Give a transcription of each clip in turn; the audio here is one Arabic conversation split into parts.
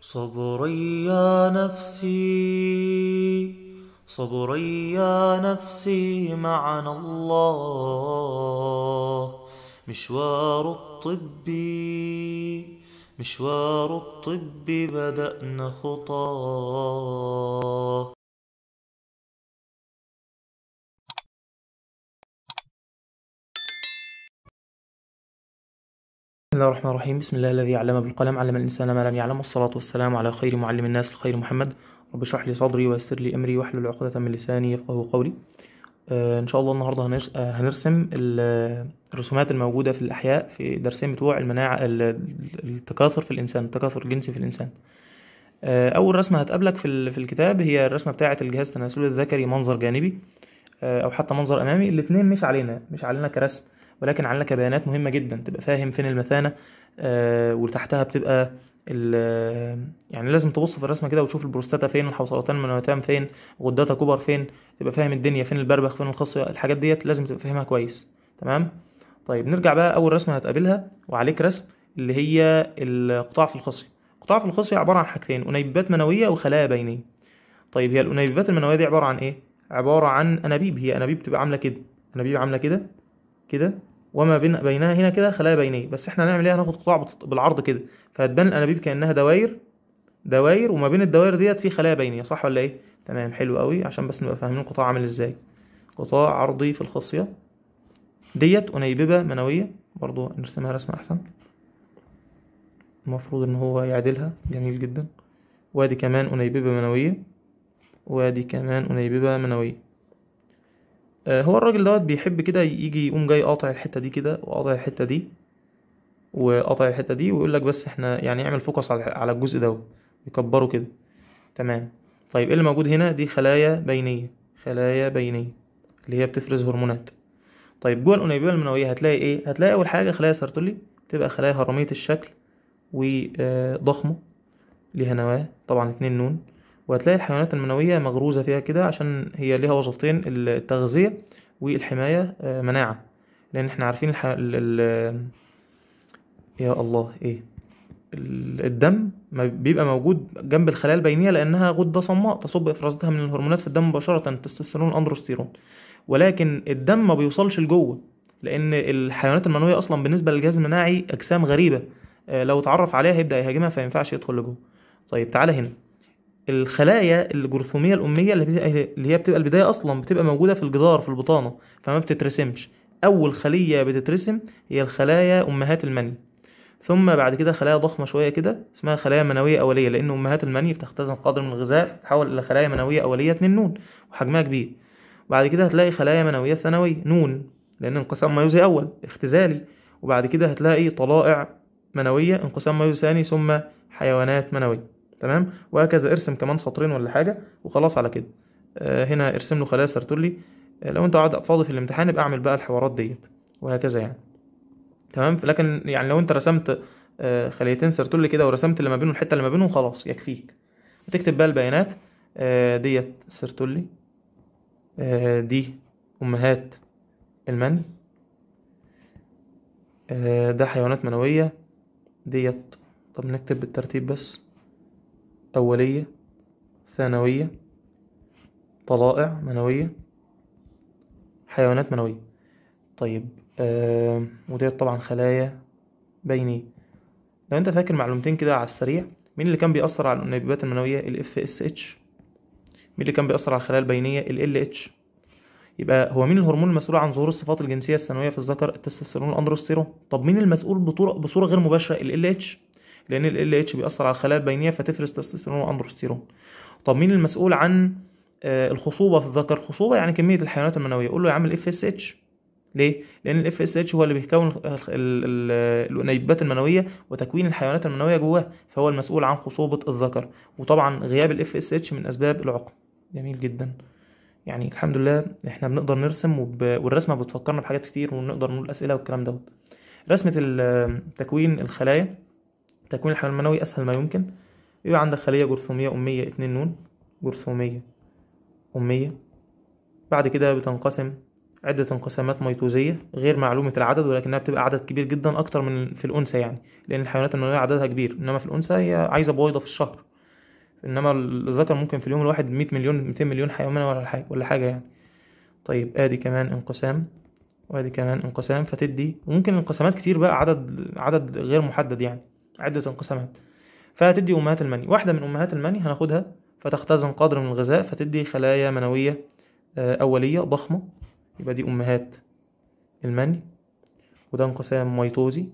صبري يا نفسي صبري يا نفسي معنا الله مشوار الطب مشوار الطب بدأنا خطاه الله الرحمن الرحيم بسم الله الذي علم بالقلم علم الإنسان ما لم يعلم والصلاة والسلام على خير معلم الناس الخير محمد رب اشرح لي صدري ويسر لي أمري واحلل عقدة من لساني يفقه قولي آه إن شاء الله النهاردة آه، هنرسم الرسومات الموجودة في الأحياء في درسين بتوع المناعة التكاثر في الإنسان التكاثر الجنسي في الإنسان آه أول رسمة هتقابلك في الكتاب هي الرسمة بتاعة الجهاز التناسلي الذكري منظر جانبي آه أو حتى منظر أمامي الاتنين مش علينا مش علينا كرسم ولكن عندك بيانات مهمه جدا تبقى فاهم فين المثانه آه، وتحتها بتبقى آه، يعني لازم تبص في الرسمه كده وتشوف البروستاتا فين الحوصلتان المنويتان فين غدتها كبر فين تبقى فاهم الدنيا فين البربخ فين الخصيه الحاجات ديت لازم تبقى فاهمها كويس تمام طيب نرجع بقى اول رسمه هتقابلها وعليك رسم اللي هي القطاع في الخصيه قطاع في الخصيه عباره عن حاجتين انيبات منويه وخلايا بينيه طيب هي الانيبات المنويه دي عباره عن ايه عباره عن انابيب هي انابيب بتبقى عامله كده انابيب عامله كده كده وما بين بينها هنا كده خلايا بينيه بس احنا هنعمل ايه هناخد قطاع بالعرض كده فهتبان الانابيب كانها دواير دواير وما بين الدواير ديت في خلايا بينيه صح ولا ايه تمام حلو قوي عشان بس نبقى فاهمين القطاع عامل ازاي قطاع عرضي في الخصيه ديت انيببه منويه برضو نرسمها رسمه احسن المفروض ان هو يعدلها جميل جدا وادي كمان انيببه منويه وادي كمان انيببه منويه آه، هو الراجل دوت بيحب كده يجي يقوم جاي قاطع الحته دي كده وقاطع الحته دي وقاطع الحته دي ويقول لك بس احنا يعني اعمل فوكس على الجزء دوت يكبره كده تمام طيب ايه اللي موجود هنا دي خلايا بينيه خلايا بينيه اللي هي بتفرز هرمونات طيب جوه الانابيب المنويه هتلاقي ايه هتلاقي اول حاجه خلايا سرطلي بتبقى خلايا هرميه الشكل وضخمه آه، ليها نواه طبعا اتنين نون وهتلاقي الحيوانات المنوية مغروزة فيها كده عشان هي ليها وظيفتين التغذية والحماية آه، مناعة لأن احنا عارفين الح... ال... ال... يا الله ايه الدم بيبقى موجود جنب الخلايا البينية لأنها غدة صماء تصب إفرازتها من الهرمونات في الدم مباشرة تستوستيرون أندروستيرون ولكن الدم ما بيوصلش لجوه لأن الحيوانات المنوية أصلا بالنسبة للجهاز المناعي أجسام غريبة آه، لو اتعرف عليها هيبدأ يهاجمها فينفعش يدخل لجوه طيب تعالى هنا الخلايا الجرثوميه الاميه اللي هي بتبقى البدايه اصلا بتبقى موجوده في الجدار في البطانه فما بتترسمش اول خليه بتترسم هي الخلايا امهات المني ثم بعد كده خلايا ضخمه شويه كده اسمها خلايا منويه اوليه لان امهات المني بتختزن قدر من الغذاء فتتحول الى خلايا منويه اوليه 2 نون وحجمها كبير وبعد كده هتلاقي خلايا منويه ثانويه نون لان انقسام ميوزي اول اختزالي وبعد كده هتلاقي طلائع منويه انقسام ميوزي ثاني ثم حيوانات منويه تمام وهكذا ارسم كمان سطرين ولا حاجه وخلاص على كده آه، هنا ارسم له خلايا سرتولي آه، لو انت قاعد فاضي في الامتحان ابقى اعمل بقى الحوارات ديت وهكذا يعني تمام لكن يعني لو انت رسمت آه، خليتين سرتولي كده ورسمت اللي ما بينهم الحته اللي ما بينهم خلاص يكفيك وتكتب بقى البيانات ديت سرتولي دي امهات المن ده حيوانات منويه ديت طب نكتب بالترتيب بس أولية ثانوية طلائع منوية حيوانات منوية طيب آه وديت طبعا خلايا بينية لو انت فاكر معلومتين كده على السريع مين اللي كان بيأثر على الانبيبات المنوية ال FSH مين اللي كان بيأثر على الخلايا البينية ال LH يبقى هو مين الهرمون المسؤول عن ظهور الصفات الجنسية الثانوية في الذكر التستوستيرون والأندروستيرون طب مين المسؤول بطرق بصورة غير مباشرة ال LH لان ال اتش بيأثر على الخلايا البينيه فتفرز تستوستيرون واندروستيرون طب مين المسؤول عن آه، الخصوبه في الذكر خصوبه يعني كميه الحيوانات المنويه قول له يا عم الاف اس اتش ليه لان الاف اس اتش هو اللي بيكون الانيبات المنويه وتكوين الحيوانات المنويه جواه فهو المسؤول عن خصوبه الذكر وطبعا غياب الاف اس اتش من اسباب العقم جميل جدا يعني الحمد لله احنا بنقدر نرسم وب... والرسمه بتفكرنا بحاجات كتير ونقدر نقول اسئله والكلام دوت رسمه تكوين الخلايا تكوين الحمل المنوي أسهل ما يمكن يبقى عندك خلية جرثومية أمية اتنين نون جرثومية أمية بعد كده بتنقسم عدة انقسامات ميتوزية غير معلومة العدد ولكنها بتبقى عدد كبير جدا أكتر من في الأنثى يعني لأن الحيوانات المنوية عددها كبير إنما في الأنثى هي عايزة بويضة في الشهر إنما الذكر ممكن في اليوم الواحد 100 مليون 200 مليون حيوان ولا حاجة ولا حاجة يعني طيب آدي كمان انقسام وادي كمان انقسام فتدي وممكن انقسامات كتير بقى عدد عدد غير محدد يعني عدة انقسامات فهتدي أمهات المني واحدة من أمهات المني هناخدها فتختزن قدر من الغذاء فتدي خلايا منوية آه، أولية ضخمة يبقى دي أمهات المني وده انقسام ميتوزي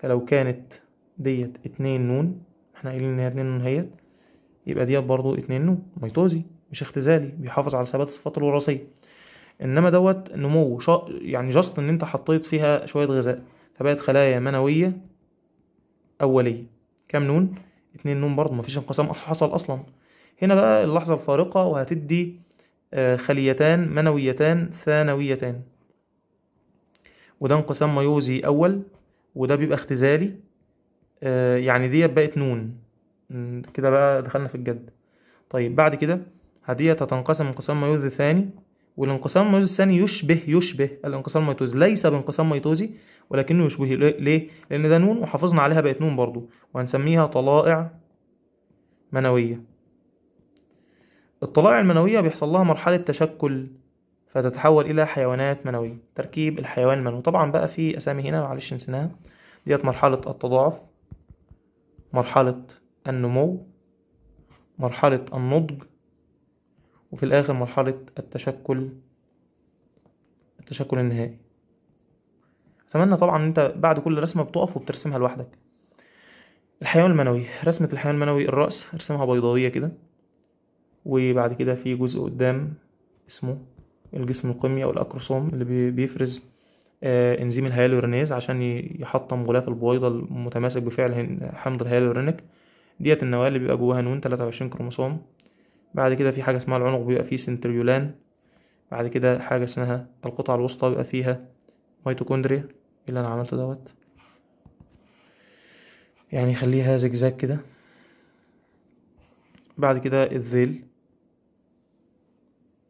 فلو كانت ديت اتنين نون احنا قايلين ان هي اتنين نون هيت يبقى ديت برضو اتنين نون ميتوزي مش اختزالي بيحافظ على ثبات الصفات الوراثية انما دوت نمو شا يعني جاست ان انت حطيت فيها شوية غذاء فبقت خلايا منوية أولية كام نون اتنين نون برضه مفيش انقسام حصل أصلا هنا بقى اللحظة الفارقة وهتدي آه، خليتان منويتان ثانويتان وده انقسام ميوزي أول وده بيبقى اختزالي آه، يعني ديت بقت نون كده بقى دخلنا في الجد طيب بعد كده هديت هتنقسم انقسام ميوزي ثاني والانقسام الميتوزي الثاني يشبه يشبه الانقسام الميتوزي ليس بانقسام ميتوزي ولكنه يشبهه ليه؟ لأن ده نون وحافظنا عليها بقت نون برضو وهنسميها طلائع منوية الطلائع المنوية بيحصل لها مرحلة تشكل فتتحول إلى حيوانات منوية تركيب الحيوان المنوي طبعا بقى في أسامي هنا معلش نسيناها ديت مرحلة التضاعف مرحلة النمو مرحلة النضج وفي الآخر مرحلة التشكل التشكل النهائي أتمنى طبعا أنت بعد كل رسمة بتقف وبترسمها لوحدك الحيوان المنوي رسمة الحيوان المنوي الرأس ارسمها بيضاوية كده وبعد كده في جزء قدام اسمه الجسم القمي أو الأكروسوم اللي بيفرز آه، انزيم الهيالورينيز عشان يحطم غلاف البويضه المتماسك بفعل حمض الهيالورينيك ديت النواه اللي بيبقى جواها نون 23 كروموسوم بعد كده في حاجة اسمها العنق بيبقى فيه سنتريولان بعد كده حاجة اسمها القطعة الوسطى بيبقى فيها ميتوكوندريا إيه اللي أنا عملته دوت يعني خليها زجزاج كده بعد كده الذيل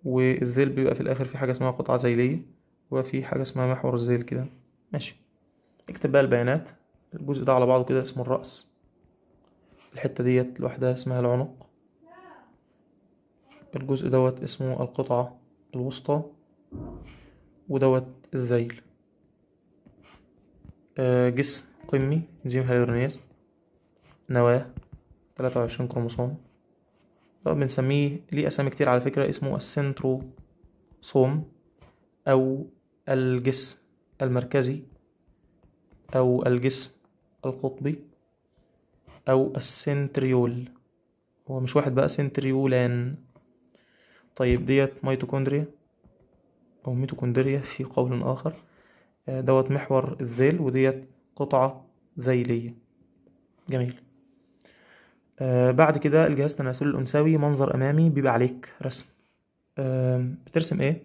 والذيل بيبقى في الآخر في حاجة اسمها قطعة ذيلية وفي حاجة اسمها محور الذيل كده ماشي اكتب بقى البيانات الجزء ده على بعضه كده اسمه الرأس الحتة ديت لوحدها اسمها العنق الجزء دوت اسمه القطعة الوسطى ودوت الذيل آه، جسم قمي انزيم هاليورونيز نواة تلاتة وعشرين كروموسوم طب آه، بنسميه ليه أسامي كتير على فكرة اسمه السنتروسوم أو الجسم المركزي أو الجسم القطبي أو السنتريول هو مش واحد بقى سنتريولان طيب ديت ميتوكوندريا أو ميتوكوندريا في قول آخر آه، دوت محور الذيل وديت قطعة ذيلية جميل آه بعد كده الجهاز التناسلي الأنثوي منظر أمامي بيبقى عليك رسم آه بترسم إيه؟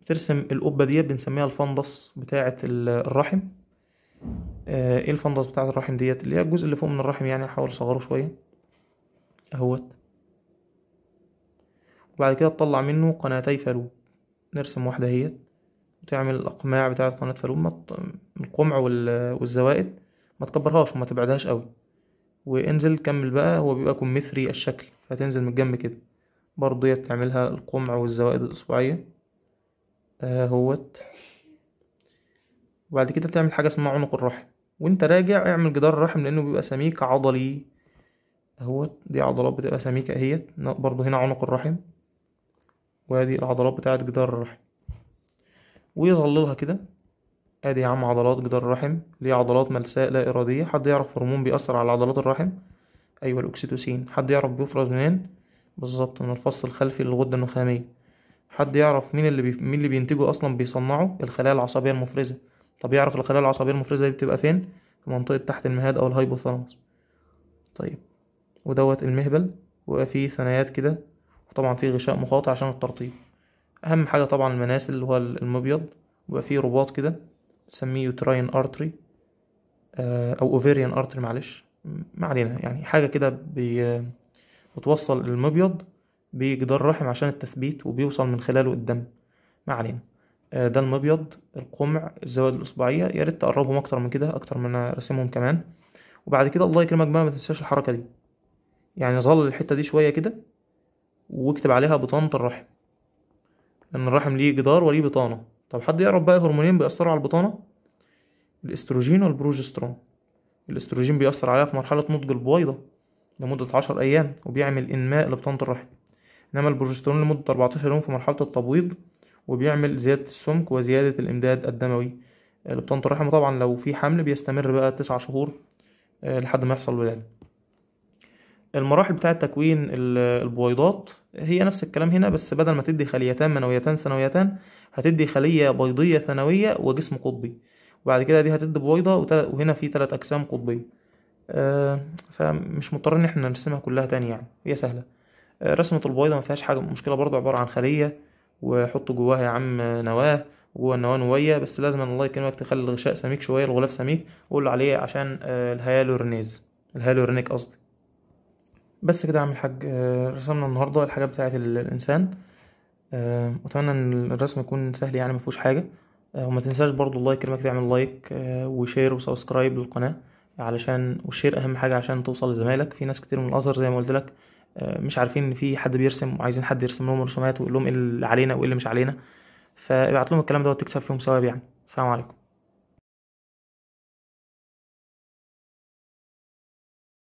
بترسم القبة ديت بنسميها الفندس بتاعة الرحم آه إيه الفندس بتاعة الرحم ديت اللي هي الجزء اللي فوق من الرحم يعني هحاول أصغره شوية أهوت وبعد كده تطلع منه قناتي فالوب نرسم واحدة اهيت وتعمل الأقماع بتاعة قناة فالوب القمع والزوائد ما تكبرهاش وما تبعدهاش قوي وانزل كمل بقى هو بيبقى كمثري الشكل فتنزل من الجنب كده برضو ديت تعملها القمع والزوائد الأسبوعية اهوت آه، وبعد كده تعمل حاجة اسمها عنق الرحم وانت راجع اعمل جدار الرحم لأنه بيبقى سميك عضلي اهوت دي عضلات بتبقى سميكة اهيت برضو هنا عنق الرحم وادي العضلات بتاعة جدار الرحم ويظللها كده ادي يا عم عضلات جدار الرحم ليه عضلات ملساء لا ارادية حد يعرف هرمون بيأثر على عضلات الرحم ايوه الاكسيتوسين حد يعرف بيفرز منين بالظبط من الفص الخلفي للغدة النخامية حد يعرف مين اللي بي... مين اللي بينتجه اصلا بيصنعه الخلايا العصبية المفرزة طب يعرف الخلايا العصبية المفرزة دي بتبقى فين في منطقة تحت المهاد او الهايبوثالامس طيب ودوت المهبل فيه ثنايات كده وطبعا في غشاء مخاطي عشان الترطيب اهم حاجه طبعا المناسل اللي هو المبيض ويبقى فيه رباط كده نسميه يوتراين ارتري آه، او اوفيريان ارتري معلش ما علينا يعني حاجه كده بتوصل المبيض بجدار الرحم عشان التثبيت وبيوصل من خلاله الدم ما علينا آه، ده المبيض القمع الزوائد الاصبعيه يا ريت تقربهم اكتر من كده اكتر من انا راسمهم كمان وبعد كده الله يكرمك بقى ما تنساش الحركه دي يعني ظل الحته دي شويه كده واكتب عليها بطانة الرحم لأن الرحم ليه جدار وليه بطانة طب حد يعرف بقى هرمونين بيأثروا على البطانة الاستروجين والبروجسترون الاستروجين بيأثر عليها في مرحلة نضج البويضة لمدة عشر أيام وبيعمل إنماء لبطانة الرحم إنما البروجسترون لمدة أربعتاشر يوم في مرحلة التبويض وبيعمل زيادة السمك وزيادة الإمداد الدموي آه، لبطانة الرحم طبعا لو في حمل بيستمر بقى تسع شهور آه، لحد ما يحصل ولادة المراحل بتاعة تكوين البويضات هي نفس الكلام هنا بس بدل ما تدي خليتان منويتان ثانويتان هتدي خلية بيضية ثانوية وجسم قطبي وبعد كده دي هتدي بويضة وهنا في تلات أجسام قطبية آه، فمش مضطر إن احنا نرسمها كلها تاني يعني هي سهلة آه، رسمة البويضة مفيهاش حاجة مشكلة برضو عبارة عن خلية وحط جواها يا عم نواة جوه النواة نوية بس لازم الله يكرمك تخلي الغشاء سميك شوية الغلاف سميك وقول عليه عشان آه، الهيالورنيز الهيالورنيك قصدي بس كده يا عم الحاج آه، رسمنا النهارده الحاجات بتاعه الانسان آه، اتمنى ان الرسم يكون سهل يعني ما فيهوش حاجه آه، وما تنساش برضو اللايك كلمة تعمل لايك وشير وسبسكرايب للقناه علشان والشير اهم حاجه عشان توصل لزمايلك في ناس كتير من الازهر زي ما قلت لك مش عارفين ان في حد بيرسم وعايزين حد يرسم لهم رسومات ويقول لهم ايه اللي علينا وايه اللي مش علينا فابعت لهم الكلام ده وتكسب فيهم ثواب يعني السلام عليكم